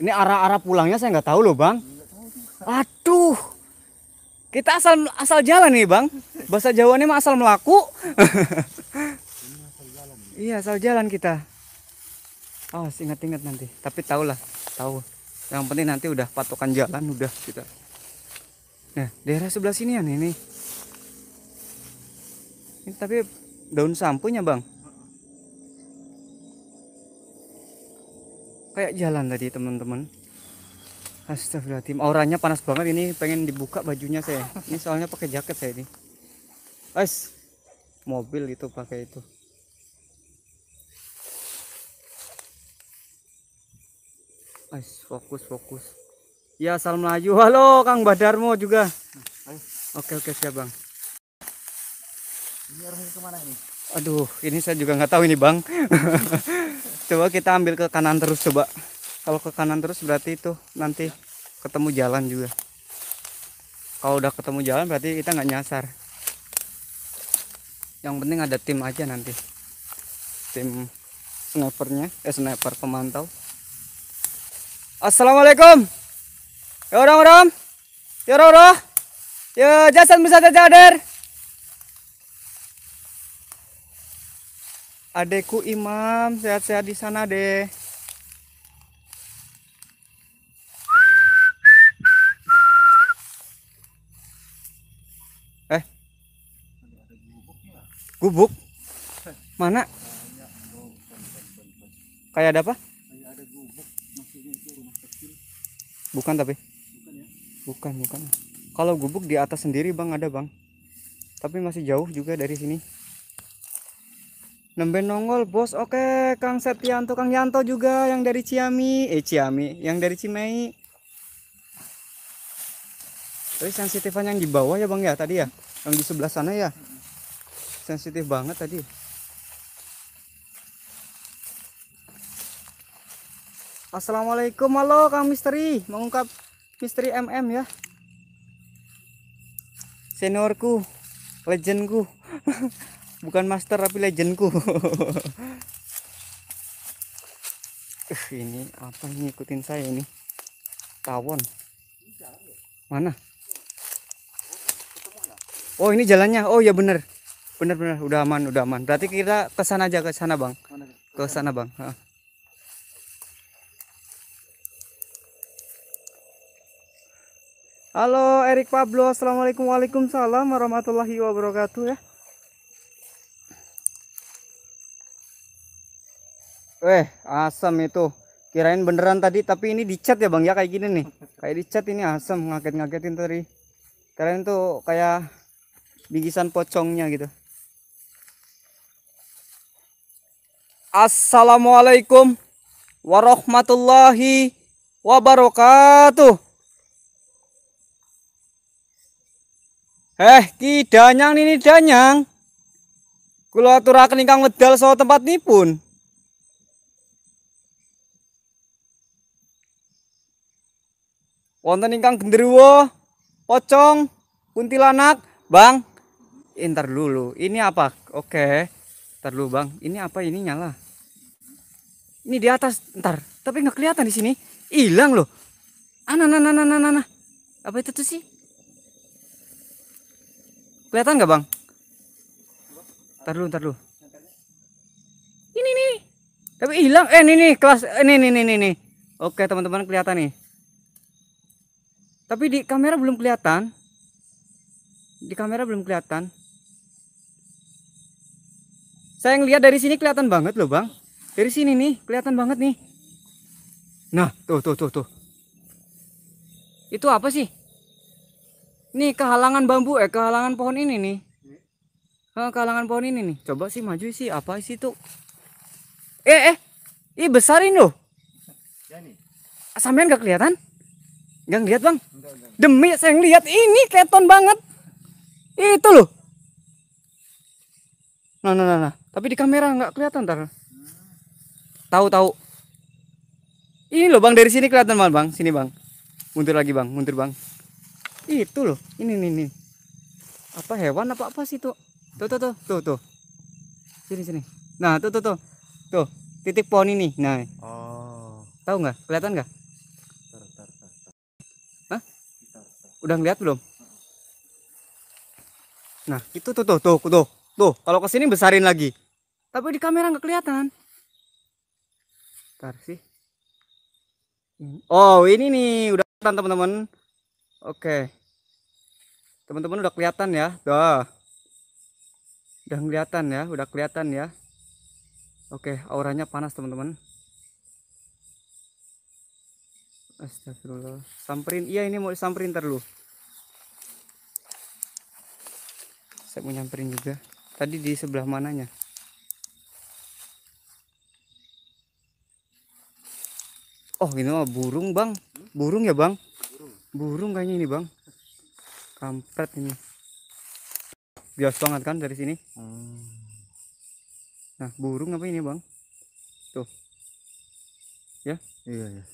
Ini arah-arah pulangnya saya nggak tahu loh bang. Aduh, kita asal asal jalan nih bang. Bahasa Jawa ini mah asal melaku. iya asal jalan kita. Oh, ingat-ingat nanti. Tapi tahulah, tahu. Yang penting nanti udah patokan jalan udah kita. Nah, daerah sebelah sini ya nih. Ini tapi daun sampunya bang. kayak jalan tadi teman-teman Astagfirullahaladzim auranya panas banget ini pengen dibuka bajunya saya ini soalnya pakai jaket saya ini guys mobil itu pakai itu guys fokus fokus ya asal Melayu halo Kang Badarmo juga oke oke siap Bang ini arahnya kemana ini aduh ini saya juga nggak tahu ini Bang coba kita ambil ke kanan terus coba kalau ke kanan terus berarti itu nanti ketemu jalan juga kalau udah ketemu jalan berarti kita nggak nyasar yang penting ada tim aja nanti tim snipernya eh sniper pemantau Assalamualaikum ya orang-orang ya orang-orang ya jasad bisa jader adekku Imam sehat-sehat di sana deh eh gubuk mana kayak ada apa bukan tapi bukan bukan kalau gubuk di atas sendiri bang ada bang tapi masih jauh juga dari sini Nemben nongol bos. Oke, Kang Septianto, Kang Yanto juga yang dari Ciami. Eh Ciami, yang dari Cimei. Tapi sensitifan yang di bawah ya Bang ya tadi ya. Yang di sebelah sana ya. Sensitif banget tadi. Assalamualaikum, halo Kang Misteri, mengungkap misteri MM ya. Seniorku, legendku. bukan master tapi legendku uh, ini apa ini ngikutin saya ini tawon mana oh ini jalannya oh ya bener bener bener udah aman udah aman berarti kita kesana aja ke sana bang ke sana bang Halo Erik Pablo, Assalamualaikum Waalaikumsalam warahmatullahi wabarakatuh ya Weh, asam itu. Kirain beneran tadi, tapi ini dicat ya bang ya kayak gini nih. Kayak dicat ini asam, ngaget-ngagetin tadi. Kirain tuh kayak bigisan pocongnya gitu. Assalamualaikum warahmatullahi wabarakatuh. Eh, ki danyang ini danyang. Kulo aturaken ingkang medal saha tempat nipun. wonten ingkang genderuwo, pocong, kuntilanak, Bang. Inter dulu. Ini apa? Oke. Ntar dulu, Bang. Ini apa ini nyala? Ini di atas, ntar. Tapi nggak kelihatan di sini. Hilang loh. Ana nah, nah, Apa itu tuh sih? Kelihatan nggak, Bang? Ntar dulu, ntar dulu. Ini nih. Tapi hilang. Eh, ini nih kelas ini nih ini nih. Oke, teman-teman kelihatan nih. Tapi di kamera belum kelihatan. Di kamera belum kelihatan. Saya ngelihat dari sini kelihatan banget loh bang. Dari sini nih kelihatan banget nih. Nah tuh tuh tuh tuh. Itu apa sih? Nih kehalangan bambu eh kehalangan pohon ini nih. Hah, kehalangan pohon ini nih. Coba sih maju sih apa sih itu? Eh eh, ih besarin loh. Ya, Sampean gak kelihatan? Gang lihat bang? Demi saya ngeliat ini keton banget. Itu loh. Nah, nah, nah, nah. Tapi di kamera nggak kelihatan ntar. Tahu tahu. Ini loh bang dari sini kelihatan banget bang. Sini bang. Mundur lagi bang. Mundur bang. Itu loh. Ini ini, nih. Apa hewan apa apa sih tuh? Tuh tuh tuh tuh tuh. Sini sini. Nah tuh tuh tuh. Tuh titik pohon ini. Nah. Oh. Tahu nggak? Kelihatan nggak? Udah ngeliat belum? Nah, itu tuh tuh tuh tuh. Tuh, kalau kesini besarin lagi. Tapi di kamera nggak kelihatan. Ntar sih. Oh, ini nih udah kelihatan teman-teman. Oke. Teman-teman udah kelihatan ya. Dah, Udah kelihatan ya, udah kelihatan ya. Oke, auranya panas teman-teman. Astagfirullah. Samperin. Iya ini mau samperin terlu. Saya mau nyamperin juga. Tadi di sebelah mananya? Oh ini mah burung bang. Burung ya bang? Burung, kayaknya ini bang. Kampret ini. Bias banget kan dari sini. Nah burung apa ini bang? Tuh. Ya? Iya iya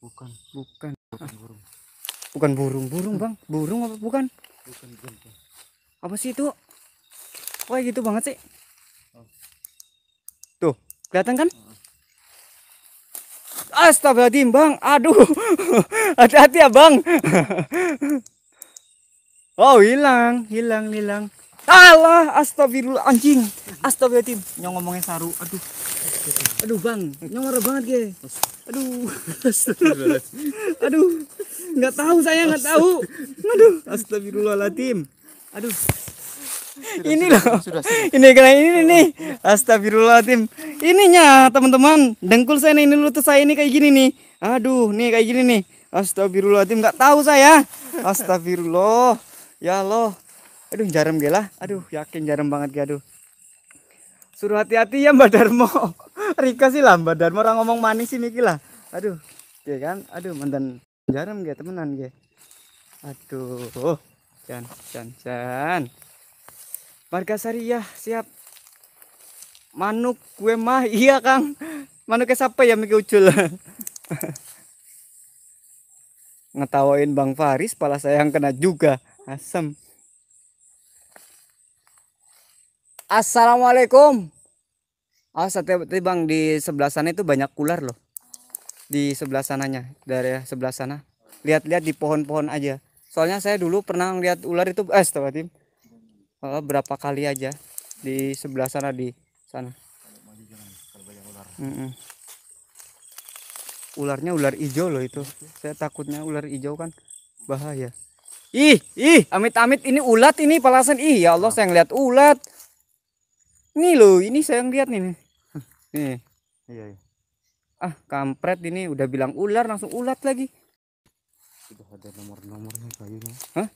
bukan bukan bukan burung bukan burung burung bang burung apa bukan bukan bukan, bukan. apa sih itu Wah gitu banget sih oh. tuh kelihatan kan oh. Astagfirullahaladzim bang aduh hati-hati ya bang oh hilang hilang hilang Allah, astagfirullah anjing. tim Nyong ngomongnya saru. Aduh. Aduh, Bang. Nyong marah banget, ge. Aduh. Aduh. Enggak tahu saya enggak tahu. Aduh, astagfirullah latim, Aduh. ini loh. Ini kena ini nih. astagfirullah latim, Ininya, teman-teman. Dengkul saya nih, ini lutut saya ini kayak gini nih. Aduh, nih kayak gini nih. astagfirullah latim enggak tahu saya. Astagfirullah. Ya Allah aduh jarum gila aduh yakin jarum banget gak aduh suruh hati-hati ya Mbak Darmo Rika sih lah Mbak Darmo orang ngomong manis ini gila aduh ya kan aduh mantan jarum gak temenan gak aduh oh, jan jan jan marga ya siap manuk gue mah iya kang manuknya siapa ya mikir ucul ngetawain Bang Faris pala saya kena juga asem Assalamualaikum. Oh, sate bang di sebelah sana itu banyak ular loh. Di sebelah sananya, dari sebelah sana. Lihat-lihat di pohon-pohon aja. Soalnya saya dulu pernah lihat ular itu eh tim. Oh, eh, berapa kali aja di sebelah sana di sana. Mm -mm. Ularnya ular hijau loh itu. Saya takutnya ular hijau kan bahaya. Ih, ih, amit-amit ini ulat ini palasan. Ih, ya Allah saya ngeliat ulat. Ini loh, ini saya lihat nih. Nih. Iya, iya. Ah, kampret ini udah bilang ular langsung ulat lagi. Sudah ada nomor-nomornya kayunya. Hah?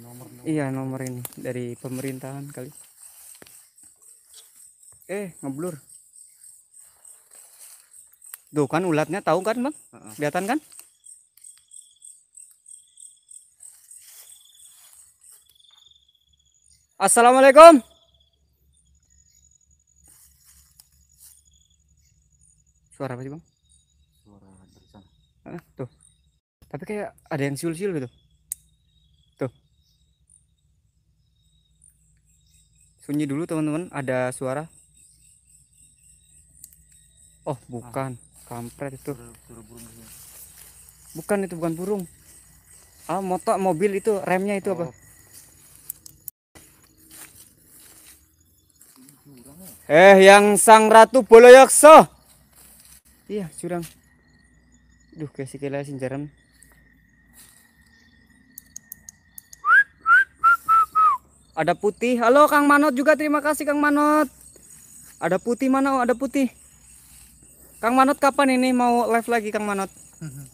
Nomor, nomor. Iya, nomor ini dari pemerintahan kali. Eh, ngeblur. Tuh kan ulatnya tahu kan, Bang? Uh -uh. Kelihatan kan? Assalamualaikum. Suara apa sih bang? Suara dari sana. Ah, tuh. Tapi kayak ada yang siul-siul gitu. Tuh. Sunyi dulu teman-teman. Ada suara. Oh bukan. Ah. Kampret itu. Bukan itu bukan burung. Ah motor mobil itu remnya itu oh. apa? Eh yang sang ratu Boloyokso iya curang duh kasih kela jaram ada putih halo Kang Manot juga terima kasih Kang Manot ada putih mana oh ada putih Kang Manot kapan ini mau live lagi Kang Manot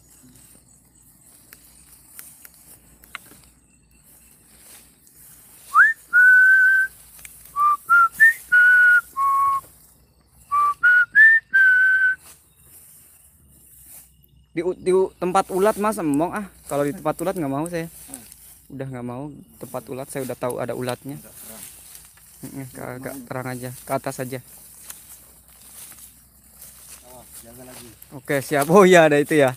di, di tempat ulat mas emong ah kalau di tempat ulat nggak mau saya udah nggak mau tempat ulat saya udah tahu ada ulatnya nggak agak terang aja ke atas aja oh, oke siap oh ya ada itu ya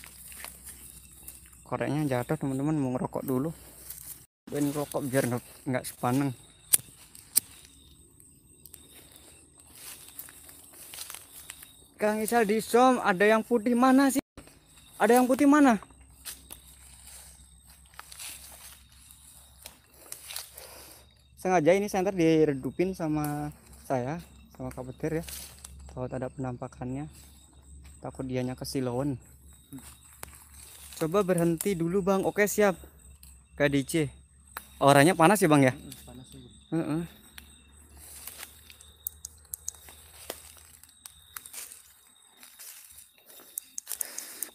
koreknya jatuh teman-teman mau ngerokok dulu ben rokok biar nggak sepaneng Kang Isal di som, ada yang putih mana sih? Ada yang putih mana? Sengaja ini senter diredupin sama saya, sama Petir ya. Takut ada penampakannya. Takut dianya kesilauan. Coba berhenti dulu bang. Oke siap. KDC. Orangnya panas ya bang ya? Hmm, panas. Uh -uh.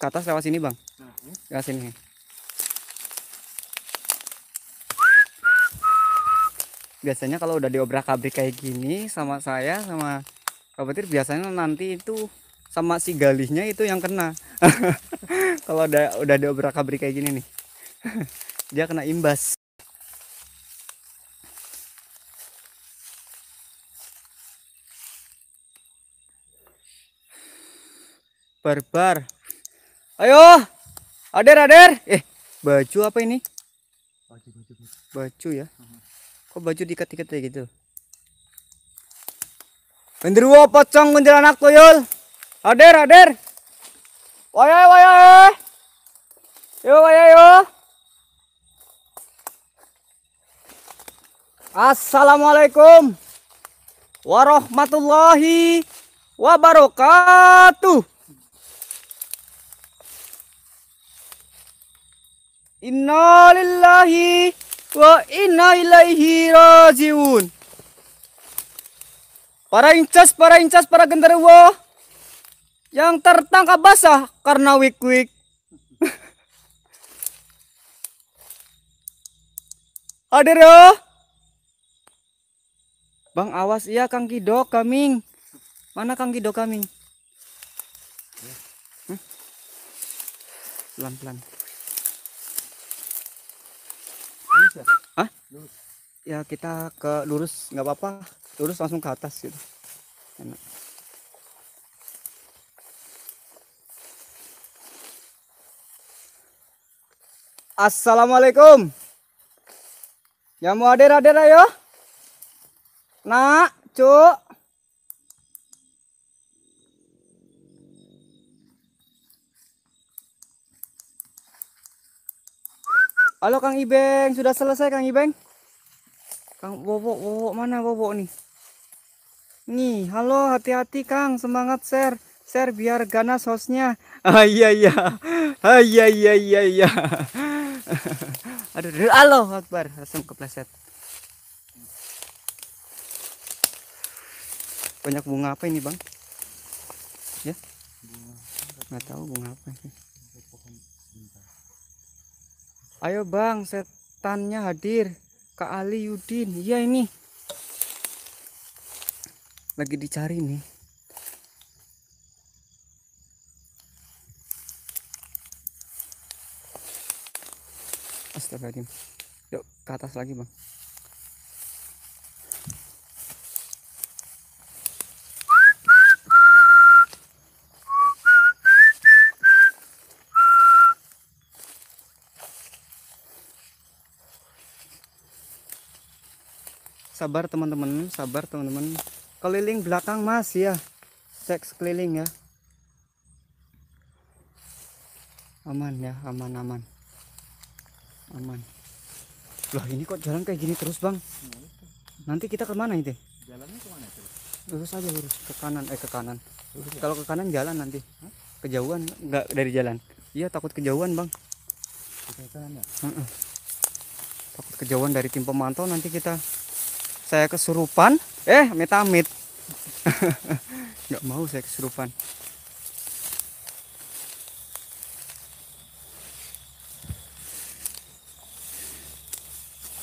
ke atas lewat sini bang nah, lewat sini biasanya kalau udah diobrak abrik kayak gini sama saya sama kapetir biasanya nanti itu sama si galihnya itu yang kena kalau udah udah diobrak abrik kayak gini nih dia kena imbas barbar Ayo, Ader, Ader. Eh, baju apa ini? Baju, baju, baju. Baju ya. Kok baju diikat-ikat kayak gitu? Genderuwo pocong kuntilanak tuyul. Ader, Ader. Wayah, wayah. Eh. Yo, wayah, yo. Assalamualaikum warahmatullahi wabarakatuh. lillahi wa inna ilaihi rajiun. Para incas, para incas, para genderuwo yang tertangkap basah karena wik-wik. ya. Bang awas ya Kang Kido kaming. Mana Kang Kido kaming? Pelan-pelan. ya? Hah? Lurus. Ya kita ke lurus nggak apa-apa. Lurus langsung ke atas gitu. Enak. Assalamualaikum. Yang mau ada ada ya Nak, cuk. Halo Kang Ibeng, sudah selesai Kang Ibeng? Kang Bobo, Bobo mana Bobo nih? Nih, halo hati-hati Kang, semangat share, share biar ganas hostnya. Ah iya iya, ah iya iya iya iya. aduh, halo Akbar, asam kepleset. Banyak bunga apa ini bang? Ya? Nggak tahu bunga apa ini. Ayo bang, setannya hadir. Kak Ali Yudin, iya ini. Lagi dicari nih. Astagfirullahaladzim. Yuk ke atas lagi bang. sabar teman-teman sabar teman-teman keliling belakang mas ya cek keliling ya aman ya aman aman aman lah ini kok jalan kayak gini terus bang nanti kita kemana itu jalannya kemana terus lurus aja lurus ke kanan eh ke kanan ya? kalau ke kanan jalan nanti Hah? kejauhan nggak dari jalan iya takut kejauhan bang kita kanan ya? uh -uh. takut kejauhan dari tim pemantau nanti kita saya kesurupan. Eh, metamit. Nggak mau saya kesurupan.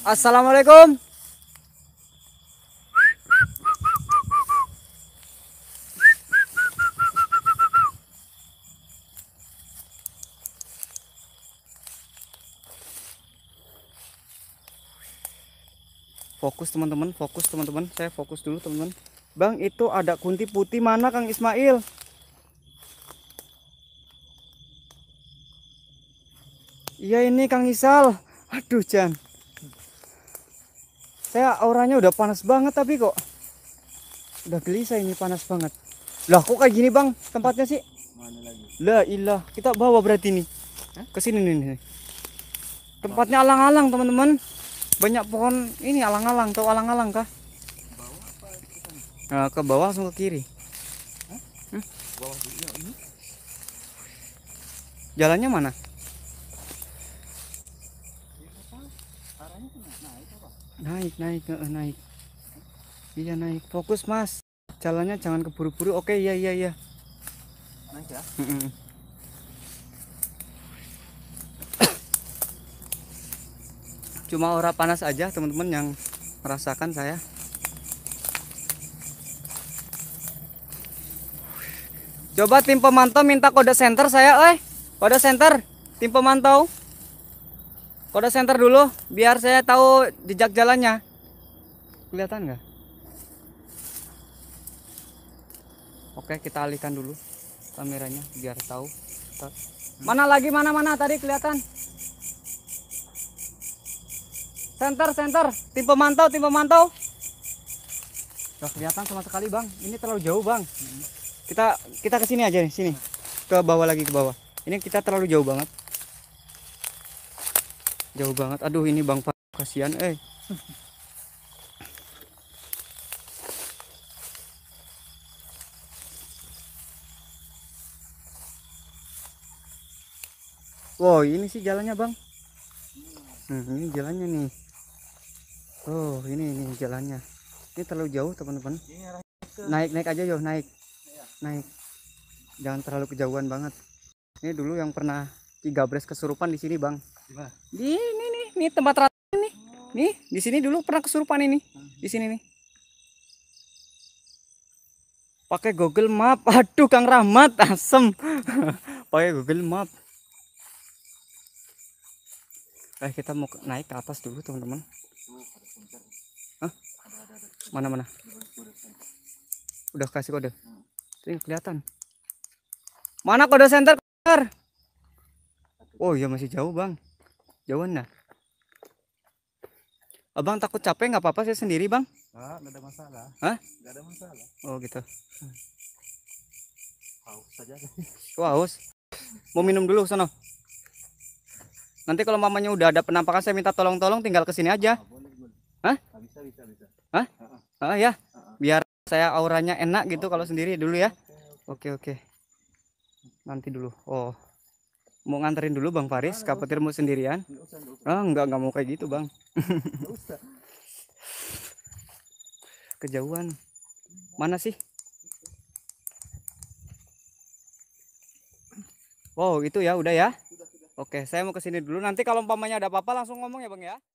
Assalamualaikum. fokus teman-teman fokus teman-teman saya fokus dulu teman-teman Bang itu ada kunti putih mana Kang Ismail Iya ini Kang Isal aduh Jan saya auranya udah panas banget tapi kok udah gelisah ini panas banget lah kok kayak gini Bang tempatnya sih mana lah ilah kita bawa berarti nih ke sini nih tempatnya alang-alang teman-teman banyak pohon ini alang-alang tahu alang-alang kah nah, ke bawah langsung ke kiri Hmm? Ya, jalannya mana naik naik naik iya naik fokus mas jalannya jangan keburu-buru oke iya iya iya naik ya mm -mm. cuma aura panas aja teman-teman yang merasakan saya coba tim pemantau minta kode center saya eh kode center tim pemantau kode center dulu biar saya tahu jejak jalannya kelihatan nggak oke kita alihkan dulu kameranya biar tahu mana lagi mana mana tadi kelihatan Center, center. Tim pemantau, tim pemantau. Gak kelihatan sama sekali, Bang. Ini terlalu jauh, Bang. Kita kita ke sini aja nih, sini. Ke bawah lagi ke bawah. Ini kita terlalu jauh banget. Jauh banget. Aduh, ini Bang kasihan, eh. Wow, ini sih jalannya, Bang. Hmm, ini jalannya nih tuh oh, ini ini jalannya ini terlalu jauh teman-teman naik naik aja yo naik iya. naik jangan terlalu kejauhan banget ini dulu yang pernah tiga belas kesurupan di sini bang di ini nih ini tempat rata nih oh. nih di sini dulu pernah kesurupan ini di sini nih pakai Google Map aduh Kang Rahmat asem pakai Google Map eh kita mau naik ke atas dulu teman-teman Mana mana? Udah kasih kode. Itu kelihatan. Mana kode center? Oh iya masih jauh bang. jauh nah. Abang takut capek nggak apa-apa saya sendiri bang? nggak ada masalah. Hah? Nggak ada masalah. Oh gitu. Haus saja. Wah haus. Mau minum dulu sana. Nanti kalau mamanya udah ada penampakan saya minta tolong-tolong tinggal ke sini aja. Ah, Hah? Ah, bisa bisa bisa. Hah? Ah ya. Biar saya auranya enak gitu oh, kalau sendiri dulu ya. Oke oke. Nanti dulu. Oh. Mau nganterin dulu Bang Faris, kapetir mau sendirian? Ah, enggak enggak mau kayak gitu, Bang. Kejauhan. Mana sih? Wow, oh, itu ya, udah ya. Oke, saya mau ke sini dulu. Nanti kalau umpamanya ada apa-apa langsung ngomong ya, Bang ya.